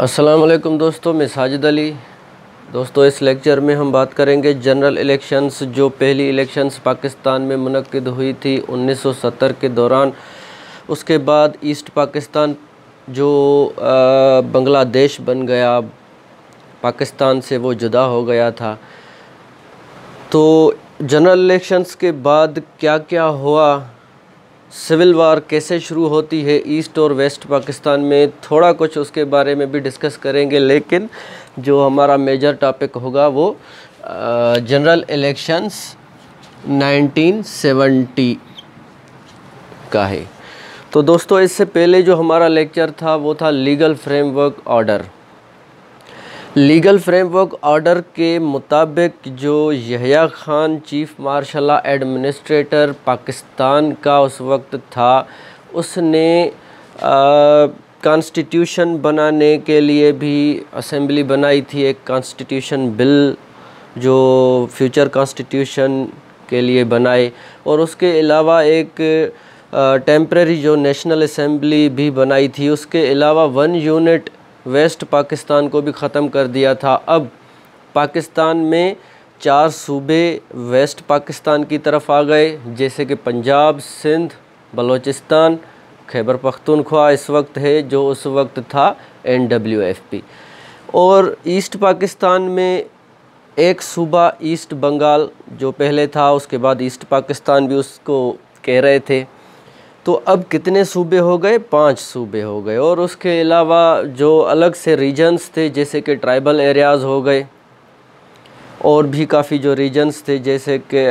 असलकम दोस्तों मैं साजिद अली दोस्तों इस लेक्चर में हम बात करेंगे जनरल इलेक्शंस जो पहली इलेक्शंस पाकिस्तान में मनकद हुई थी 1970 के दौरान उसके बाद ईस्ट पाकिस्तान जो बांग्लादेश बन गया पाकिस्तान से वो जुदा हो गया था तो जनरल इलेक्शंस के बाद क्या क्या हुआ सिविल वार कैसे शुरू होती है ईस्ट और वेस्ट पाकिस्तान में थोड़ा कुछ उसके बारे में भी डिस्कस करेंगे लेकिन जो हमारा मेजर टॉपिक होगा वो जनरल इलेक्शंस 1970 का है तो दोस्तों इससे पहले जो हमारा लेक्चर था वो था legal framework order legal framework order के मुताबिक जो Yahya Khan chief martial administrator Pakistan का उस वक्त था उसने कॉन्स्टिट्यूशन बनाने के लिए भी असेंबली बनाई थी एक कॉन्स्टिट्यूशन बिल जो फ्यूचर कॉन्स्टिट्यूशन के लिए बनाए और उसके अलावा एक टेम्प्रेरी जो नेशनल असेंबली भी बनाई थी उसके अलावा वन यूनिट वेस्ट पाकिस्तान को भी ख़त्म कर दिया था अब पाकिस्तान में चार सूबे वेस्ट पाकिस्तान की तरफ आ गए जैसे कि पंजाब सिंध बलूचिस्तान खैबर पख्तूनख्वा इस वक्त है जो उस वक्त था पी और ईस्ट पाकिस्तान में एक सूबा ईस्ट बंगाल जो पहले था उसके बाद ईस्ट पाकिस्तान भी उसको कह रहे थे तो अब कितने सूबे हो गए पांच सूबे हो गए और उसके अलावा जो अलग से रीजन्स थे जैसे कि ट्राइबल एरियाज़ हो गए और भी काफ़ी जो रीजन्स थे जैसे कि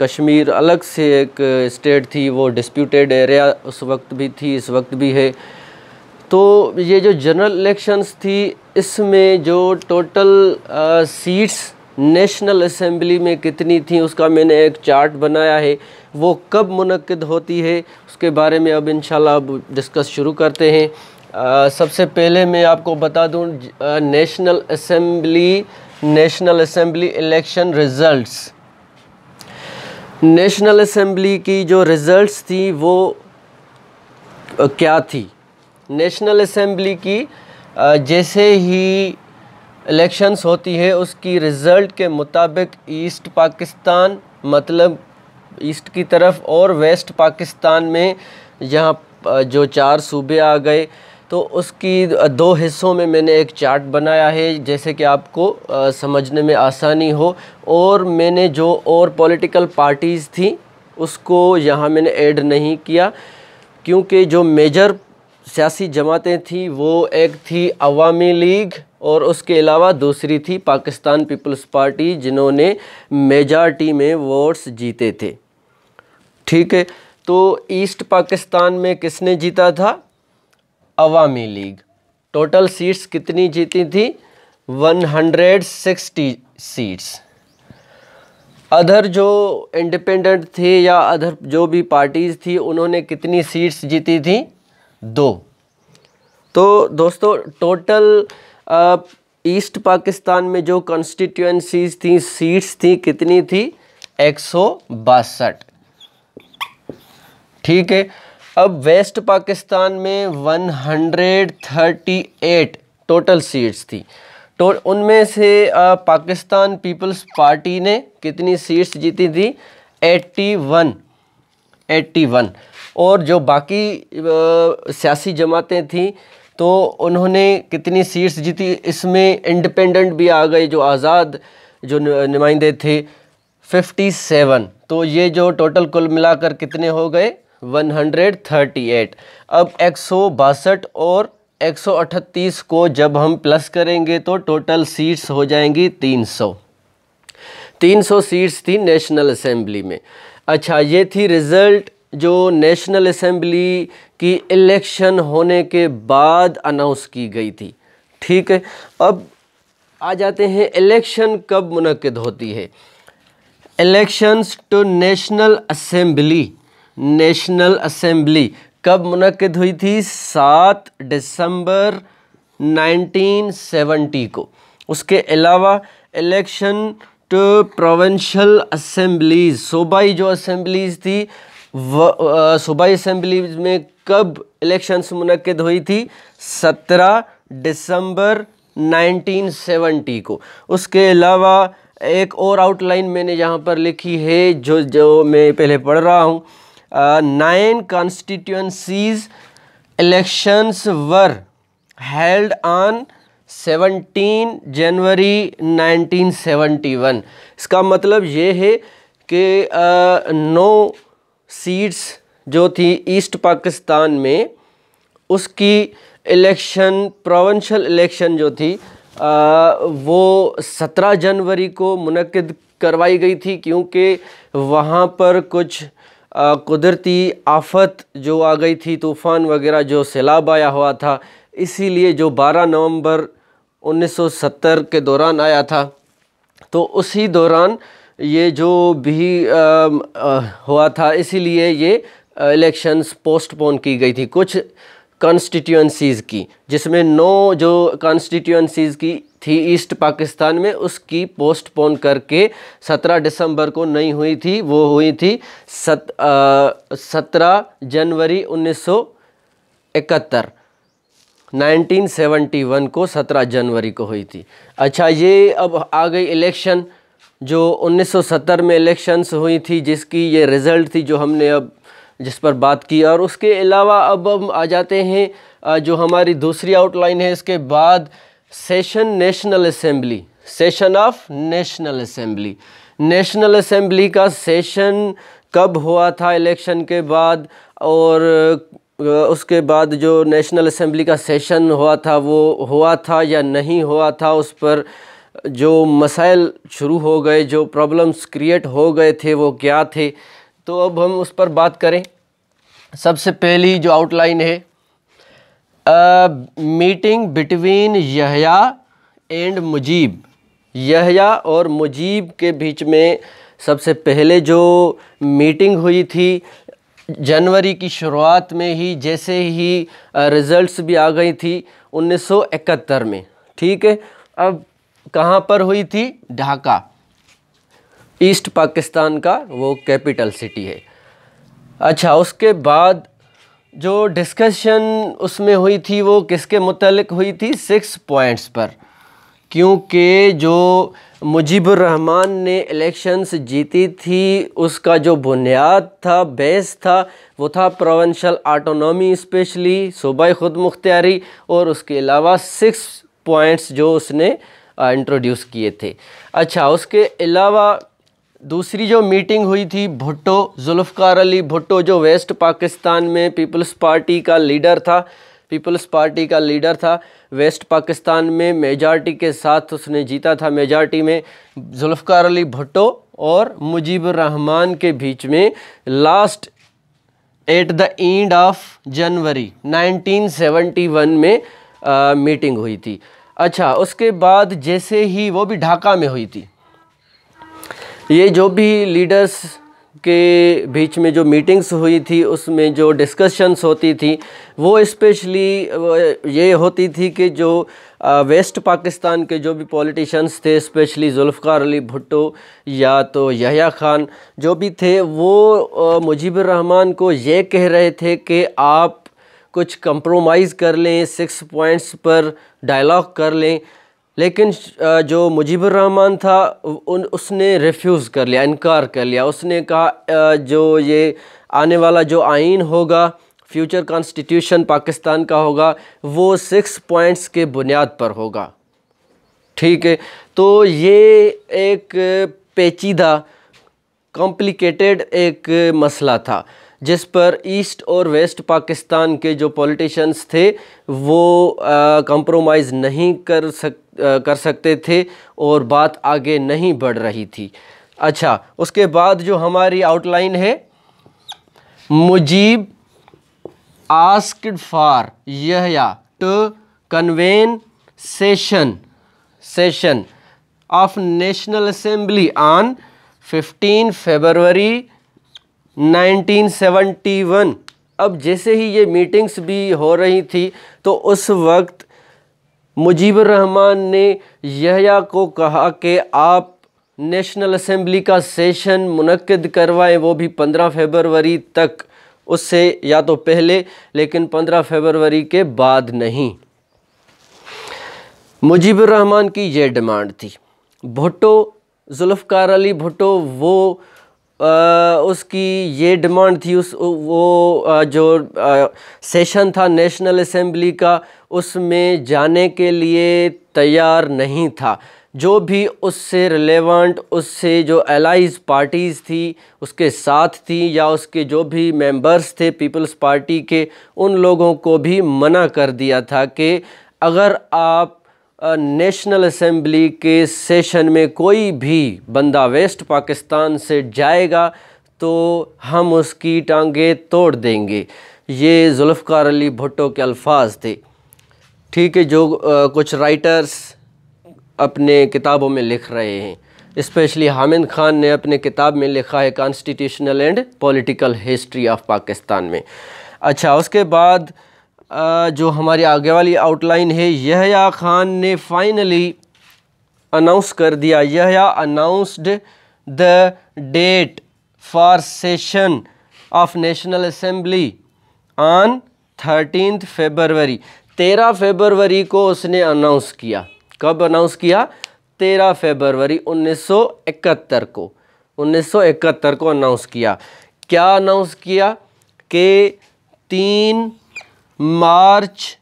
कश्मीर अलग से एक स्टेट थी वो डिस्प्यूटेड एरिया उस वक्त भी थी इस वक्त भी है तो ये जो जनरल इलेक्शंस थी इसमें जो टोटल सीट्स नेशनल असम्बली में कितनी थी उसका मैंने एक चार्ट बनाया है वो कब मनद होती है उसके बारे में अब इन डिस्कस शुरू करते हैं आ, सबसे पहले मैं आपको बता दूँ national assembly national assembly election results national assembly की जो रिज़ल्ट्स थी वो क्या थी नेशनल असम्बली की जैसे ही इलेक्शंस होती है उसकी रिज़ल्ट के मुताबिक ईस्ट पाकिस्तान मतलब ईस्ट की तरफ और वेस्ट पाकिस्तान में यहाँ जो चार सूबे आ गए तो उसकी दो हिस्सों में मैंने एक चार्ट बनाया है जैसे कि आपको समझने में आसानी हो और मैंने जो और पॉलिटिकल पार्टीज़ थी उसको यहाँ मैंने ऐड नहीं किया क्योंकि जो मेजर सियासी जमातें थी वो एक थी अवामी लीग और उसके अलावा दूसरी थी पाकिस्तान पीपल्स पार्टी जिन्होंने मेजॉरिटी में वोट्स जीते थे ठीक है तो ईस्ट पाकिस्तान में किसने जीता था अवामी लीग टोटल सीट्स कितनी जीती थी 160 सीट्स अदर जो इंडिपेंडेंट थे या अदर जो भी पार्टीज़ थी उन्होंने कितनी सीट्स जीती थी दो तो दोस्तों टोटल ईस्ट पाकिस्तान में जो कॉन्स्टिट्यूंसीज थी सीट्स थी कितनी थी एक ठीक है अब वेस्ट पाकिस्तान में 138 टोटल सीट्स थी तो उनमें से आ, पाकिस्तान पीपल्स पार्टी ने कितनी सीट्स जीती थी 81 81 और जो बाकी सियासी जमातें थीं तो उन्होंने कितनी सीट्स जीती इसमें इंडिपेंडेंट भी आ गए जो आज़ाद जो नुमाइंदे थे 57 तो ये जो टोटल कुल मिलाकर कितने हो गए 138 अब एक और 138 को जब हम प्लस करेंगे तो टोटल सीट्स हो जाएंगी 300 300 सीट्स थी नेशनल असेंबली में अच्छा ये थी रिज़ल्ट जो नेशनल असम्बली की इलेक्शन होने के बाद अनाउंस की गई थी ठीक है अब आ जाते हैं इलेक्शन कब मुनद होती है elections to national assembly national assembly कब मुनद हुई थी सात दिसंबर 1970 को उसके अलावा इलेक्शन टू प्रोवेंशल असम्बलीज सूबाई जो असम्बलीज थी सूबाई असम्बली में कब इलेक्शंस मुनद हुई थी 17 दिसंबर 1970 को उसके अलावा एक और आउटलाइन मैंने यहाँ पर लिखी है जो जो मैं पहले पढ़ रहा हूँ nine constituencies elections were held on 17 January 1971 इसका मतलब ये है कि नौ सीट्स जो थी ईस्ट पाकिस्तान में उसकी इलेक्शन प्रोवेंशल इलेक्शन जो थी आ, वो 17 जनवरी को मनद करवाई गई थी क्योंकि वहाँ पर कुछ कुदरती आफत जो आ गई थी तूफ़ान वगैरह जो सैलाब आया हुआ था इसीलिए जो 12 नवंबर 1970 के दौरान आया था तो उसी दौरान ये जो भी आ, आ, हुआ था इसीलिए ये इलेक्शंस पोस्टपोन की गई थी कुछ कॉन्स्टिट्यूंसीज़ की जिसमें नौ जो कॉन्स्टिट्यूंसीज़ की थी ईस्ट पाकिस्तान में उसकी पोस्टपोन करके 17 दिसंबर को नहीं हुई थी वो हुई थी सत सत्रह जनवरी उन्नीस सौ इकहत्तर 1971 को 17 जनवरी को हुई थी अच्छा ये अब आ गई इलेक्शन जो 1970 में इलेक्शंस हुई थी जिसकी ये रिज़ल्ट थी जो हमने अब जिस पर बात की और उसके अलावा अब हम आ जाते हैं जो हमारी दूसरी आउटलाइन है इसके बाद session national assembly session of national assembly national assembly का सेशन कब हुआ था इलेक्शन के बाद और उसके बाद जो नेशनल असम्बली का सेशन हुआ था वो हुआ था या नहीं हुआ था उस पर जो मसाइल शुरू हो गए जो प्रॉब्लम्स क्रिएट हो गए थे वो क्या थे तो अब हम उस पर बात करें सबसे पहली जो आउटलाइन है meeting between Yahya and Mujib Yahya और मुजीब के बीच में सबसे पहले जो मीटिंग हुई थी जनवरी की शुरुआत में ही जैसे ही रिज़ल्ट्स भी आ गई थी 1971 में ठीक है अब कहाँ पर हुई थी ढाका ईस्ट पाकिस्तान का वो कैपिटल सिटी है अच्छा उसके बाद जो डिस्कशन उसमें हुई थी वो किसके मुतलक हुई थी सिक्स पॉइंट्स पर क्योंकि जो मुजीबुर रहमान ने इलेक्शंस जीती थी उसका जो बुनियाद था बेस था वो था प्रोवेंशल आटोनॉमी स्पेशली सूबाई ख़ुद मुख्तियारी और उसके अलावा सिक्स पॉइंट्स जो उसने इंट्रोड्यूस किए थे अच्छा उसके अलावा दूसरी जो मीटिंग हुई थी भुट्टो जुल्फ़ार अली भुट्टो जो वेस्ट पाकिस्तान में पीपल्स पार्टी का लीडर था पीपल्स पार्टी का लीडर था वेस्ट पाकिस्तान में मेजॉरिटी के साथ उसने जीता था मेजॉरिटी में जुल्फ़ार अली भुट्टो और मुजीब रहमान के बीच में last at the end of January 1971 में आ, मीटिंग हुई थी अच्छा उसके बाद जैसे ही वो भी ढाका में हुई थी ये जो भी लीडर्स के बीच में जो मीटिंग्स हुई थी उसमें जो डिस्कशंस होती थी वो स्पेशली ये होती थी कि जो वेस्ट पाकिस्तान के जो भी पॉलिटिशन्स थे स्पेशली जुल्फ़ार अली भुट्टो या तो यहा ख़ान जो भी थे वो मुजीबर रहमान को ये कह रहे थे कि आप कुछ कंप्रोमाइज़ कर लें सिक्स पॉइंट्स पर डायलॉग कर लें लेकिन जो मुजीबर रहमान था उन उसने रिफ्यूज़ कर लिया इनकार कर लिया उसने कहा जो ये आने वाला जो आइन होगा फ्यूचर कॉन्स्टिट्यूशन पाकिस्तान का होगा वो सिक्स पॉइंट्स के बुनियाद पर होगा ठीक है तो ये एक पेचीदा कॉम्प्लिकेटेड एक मसला था जिस पर ईस्ट और वेस्ट पाकिस्तान के जो पॉलिटिशियंस थे वो कंप्रोमाइज़ नहीं कर सक आ, कर सकते थे और बात आगे नहीं बढ़ रही थी अच्छा उसके बाद जो हमारी आउटलाइन है मुजीब आस्कड फॉर या to convene session session of national assembly on 15 February 1971 अब जैसे ही ये मीटिंग्स भी हो रही थी तो उस वक्त मुजीबर रहमान ने यहया को कहा कि आप नेशनल असम्बली का सेशन मुनद करवाएं वो भी 15 फरवरी तक उससे या तो पहले लेकिन 15 फरवरी के बाद नहीं मुजीबर रहमान की ये डिमांड थी भुट्टो जुल्फ़ार अली भुट्टो वो आ, उसकी ये डिमांड थी उस वो आ, जो आ, सेशन था नेशनल असम्बली का उसमें जाने के लिए तैयार नहीं था जो भी उससे रिलेवेंट उससे जो एलाइज पार्टीज़ थी उसके साथ थी या उसके जो भी मेंबर्स थे पीपल्स पार्टी के उन लोगों को भी मना कर दिया था कि अगर आप नेशनल असम्बली के सेशन में कोई भी बंदा वेस्ट पाकिस्तान से जाएगा तो हम उसकी टांगें तोड़ देंगे ये जुल्फ़ार अली भुट्टो के अल्फाज थे ठीक है जो आ, कुछ राइटर्स अपने किताबों में लिख रहे हैं इस्पेशली हामिद ख़ान ने अपने किताब में लिखा है constitutional and political history of Pakistan में अच्छा उसके बाद जो हमारी आगे वाली आउटलाइन है यहया खान ने फाइनली अनाउंस कर दिया Yahya announced the date for session of national assembly on thirteen February तेरह फेबरवरी को उसने अनाउंस किया कब अनाउंस किया तेरह फेबरवरी 1971 को 1971 को अनाउंस किया क्या अनाउंस किया कि तीन मार्च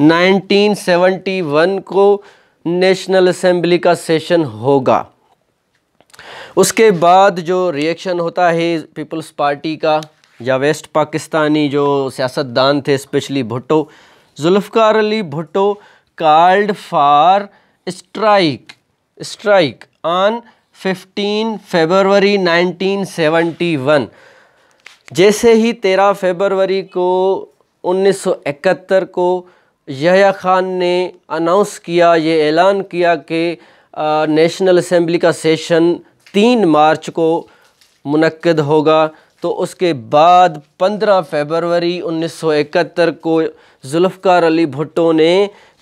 1971 को नेशनल असेंबली का सेशन होगा उसके बाद जो रिएक्शन होता है पीपल्स पार्टी का या वेस्ट पाकिस्तानी जो सियासतदान थे specially Bhutto Zulfiqar Ali Bhutto called for strike strike on 15 February 1971 जैसे ही 13 फरवरी को 1971 को यहा ख़ान ने अनाउंस किया ये ऐलान किया कि नेशनल असम्बली का सेशन तीन मार्च को मनक़द होगा तो उसके बाद 15 फरवरी 1971 को जुल्फ़ार अली भुट्टो ने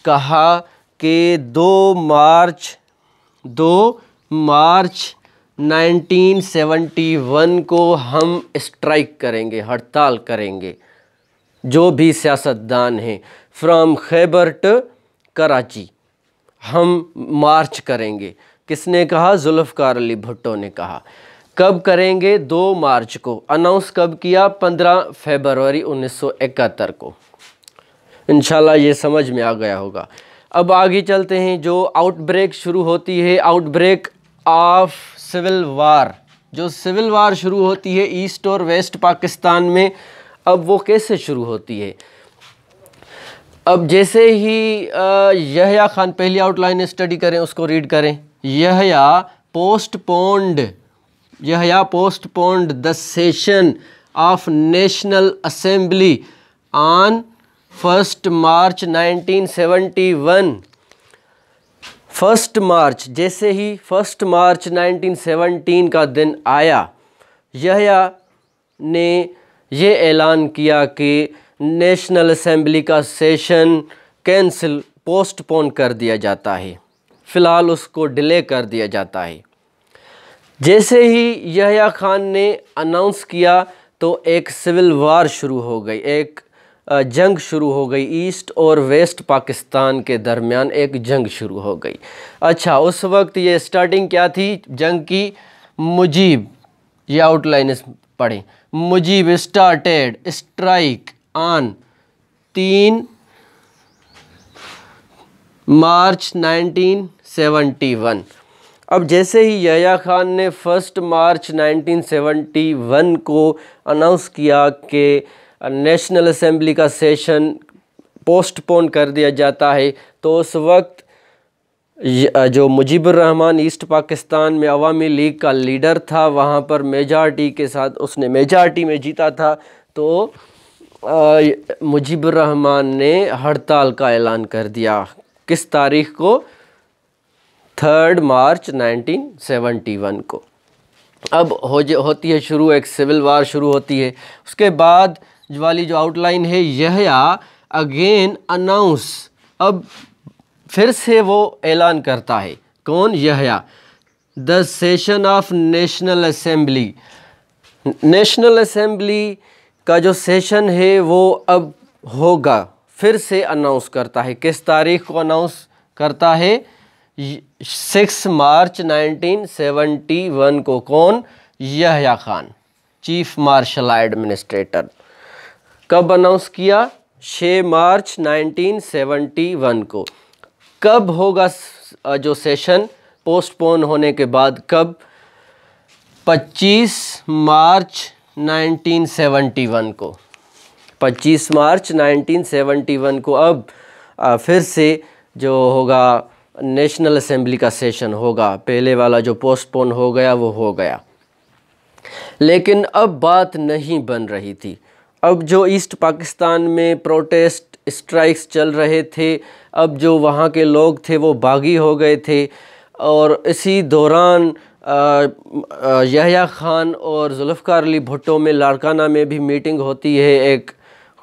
कहा कि 2 मार्च 2 मार्च 1971 को हम स्ट्राइक करेंगे हड़ताल करेंगे जो भी सियासतदान हैं फ्राम खैबर टू कराची हम मार्च करेंगे किसने कहा जुल्फ़ार अली भुट्टो ने कहा कब करेंगे दो मार्च को अनाउंस कब किया पंद्रह फरवरी उन्नीस सौ इकहत्तर को इनशाला ये समझ में आ गया होगा अब आगे चलते हैं जो आउटब्रेक शुरू होती है आउटब्रेक ऑफ सिविल वार जो सिविल वार शुरू होती है ईस्ट और वेस्ट पाकिस्तान में अब वो कैसे शुरू होती है अब जैसे ही यहया खान पहली आउटलाइन स्टडी करें उसको रीड करें Yahya postponed Yahya postponed the session of national assembly on first March 1971 first March जैसे ही फर्स्ट मार्च 1917 का दिन आया यहया ने ये ऐलान किया कि नेशनल असम्बली का सेशन कैंसिल पोस्टपोन कर दिया जाता है फ़िलहाल उसको डिले कर दिया जाता है जैसे ही यहया खान ने अनाउंस किया तो एक सिविल वार शुरू हो गई एक जंग शुरू हो गई ईस्ट और वेस्ट पाकिस्तान के दरमियान एक जंग शुरू हो गई अच्छा उस वक्त ये स्टार्टिंग क्या थी जंग की मुजीब ये आउटलाइन इस पढ़ें मुजीब स्टार्टेड स्ट्राइक ऑन तीन मार्च 1971 अब जैसे ही यया खान ने फर्स्ट मार्च 1971 को अनाउंस किया कि नेशनल असेंबली का सेशन पोस्टपोन कर दिया जाता है तो उस वक्त जो मुजीबरहमान रहमान ईस्ट पाकिस्तान में अवामी लीग का लीडर था वहाँ पर मेजार्टी के साथ उसने मेजार्टी में जीता था तो मुजीबर रहमान ने हड़ताल का ऐलान कर दिया किस तारीख को थर्ड मार्च 1971 को अब हो होती है शुरू एक सिविल वार शुरू होती है उसके बाद वाली जो आउटलाइन है यह अगेन अनाउंस अब फिर से वो ऐलान करता है कौन Yahya the session of national assembly national assembly का जो सेशन है वो अब होगा फिर से अनाउंस करता है किस तारीख को अनाउंस करता है सिक्स मार्च 1971 को कौन Yahya Khan chief martial administrator कब अनाउंस किया 6 मार्च 1971 को कब होगा जो सेशन पोस्टपोन होने के बाद कब 25 मार्च 1971 को 25 मार्च 1971 को अब फिर से जो होगा नेशनल असेंबली का सेशन होगा पहले वाला जो पोस्टपोन हो गया वो हो गया लेकिन अब बात नहीं बन रही थी अब जो ईस्ट पाकिस्तान में प्रोटेस्ट स्ट्राइक्स चल रहे थे अब जो वहाँ के लोग थे वो बागी हो गए थे और इसी दौरान यहया ख़ान और जुल्फ़ार अली भुट्टो में लाड़काना में भी मीटिंग होती है एक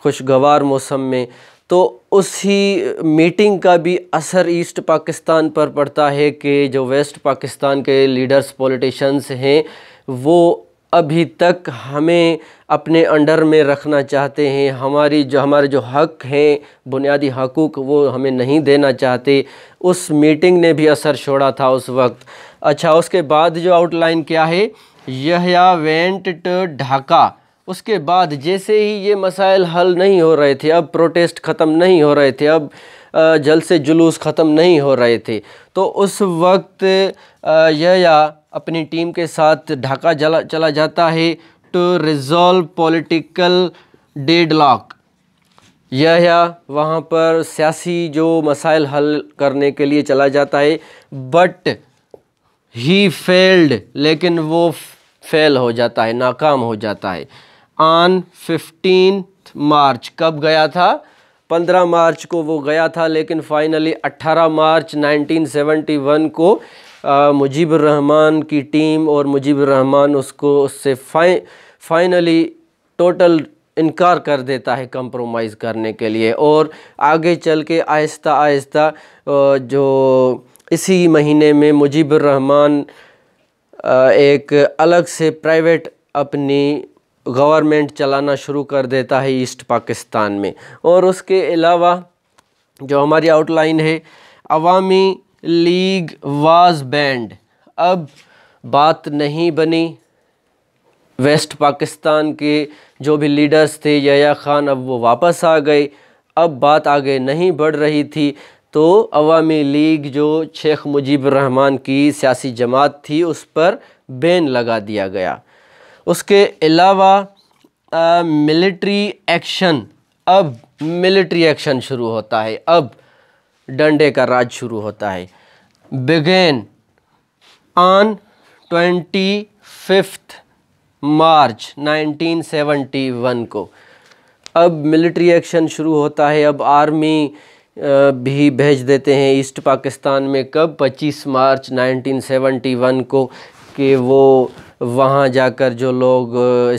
खुशगवार मौसम में तो उसी मीटिंग का भी असर ईस्ट पाकिस्तान पर पड़ता है कि जो वेस्ट पाकिस्तान के लीडर्स पॉलिटिशन्स हैं वो अभी तक हमें अपने अंडर में रखना चाहते हैं हमारी जो हमारे जो हक हैं बुनियादी हकूक़ वो हमें नहीं देना चाहते उस मीटिंग ने भी असर छोड़ा था उस वक्त अच्छा उसके बाद जो आउटलाइन क्या है यह वेंट ट ढाका उसके बाद जैसे ही ये मसाइल हल नहीं हो रहे थे अब प्रोटेस्ट ख़त्म नहीं हो रहे थे अब जल से जुलूस ख़त्म नहीं हो रहे थे तो उस वक्त यह अपनी टीम के साथ ढाका जला चला जाता है to resolve political deadlock यह या वहाँ पर सियासी जो मसाइल हल करने के लिए चला जाता है बट ही फेल्ड लेकिन वो फेल हो जाता है नाकाम हो जाता है ऑन फिफ्टीन मार्च कब गया था 15 मार्च को वो गया था लेकिन फाइनली 18 मार्च 1971 को मुजीब रहमान की टीम और मुजीब रहमान उसको उससे फाइ फाइनली टोटल इनकार कर देता है कंप्रोमाइज़ करने के लिए और आगे चल के आहिस्ता आहिस्ता जो इसी महीने में मुजीब रहमान एक अलग से प्राइवेट अपनी गवर्नमेंट चलाना शुरू कर देता है ईस्ट पाकिस्तान में और उसके अलावा जो हमारी आउटलाइन है अवामी लीग वाज बैंड अब बात नहीं बनी वेस्ट पाकिस्तान के जो भी लीडर्स थे यया ख़ान अब वो वापस आ गए अब बात आगे नहीं बढ़ रही थी तो अवामी लीग जो शेख मुजीब रहमान की सियासी जमात थी उस पर बैन लगा दिया गया उसके अलावा मिलिट्री एक्शन अब मिलिट्री एक्शन शुरू होता है अब डंडे का राज शुरू होता है began on 25th मार्च 1971 को अब मिलिट्री एक्शन शुरू होता है अब आर्मी भी भेज देते हैं ईस्ट पाकिस्तान में कब 25 मार्च 1971 को कि वो वहाँ जाकर जो लोग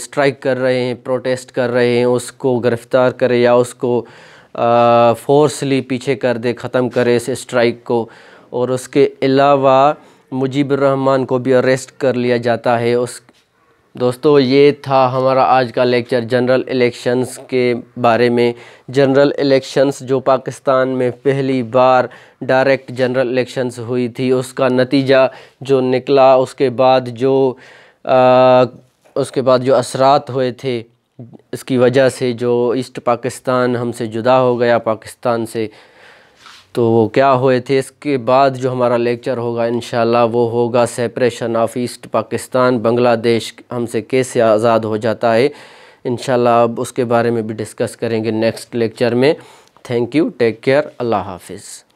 स्ट्राइक कर रहे हैं प्रोटेस्ट कर रहे हैं उसको गिरफ़्तार करे या उसको फोर्सली पीछे कर दे ख़त्म करे इस स्ट्राइक को और उसके अलावा मुजीबरहमान को भी अरेस्ट कर लिया जाता है उस दोस्तों ये था हमारा आज का लेक्चर जनरल इलेक्शंस के बारे में जनरल इलेक्शंस जो पाकिस्तान में पहली बार डायरेक्ट जनरल इलेक्शंस हुई थी उसका नतीजा जो निकला उसके बाद जो आ, उसके बाद जो असरात हुए थे इसकी वजह से जो ईस्ट पाकिस्तान हमसे जुदा हो गया पाकिस्तान से तो वो क्या हुए थे इसके बाद जो हमारा लेक्चर होगा इन वो होगा separation of east Pakistan Bangladesh हमसे कैसे आज़ाद हो जाता है इन अब उसके बारे में भी डिस्कस करेंगे नेक्स्ट लेक्चर में थैंक यू टेक केयर अल्लाह हाफिज़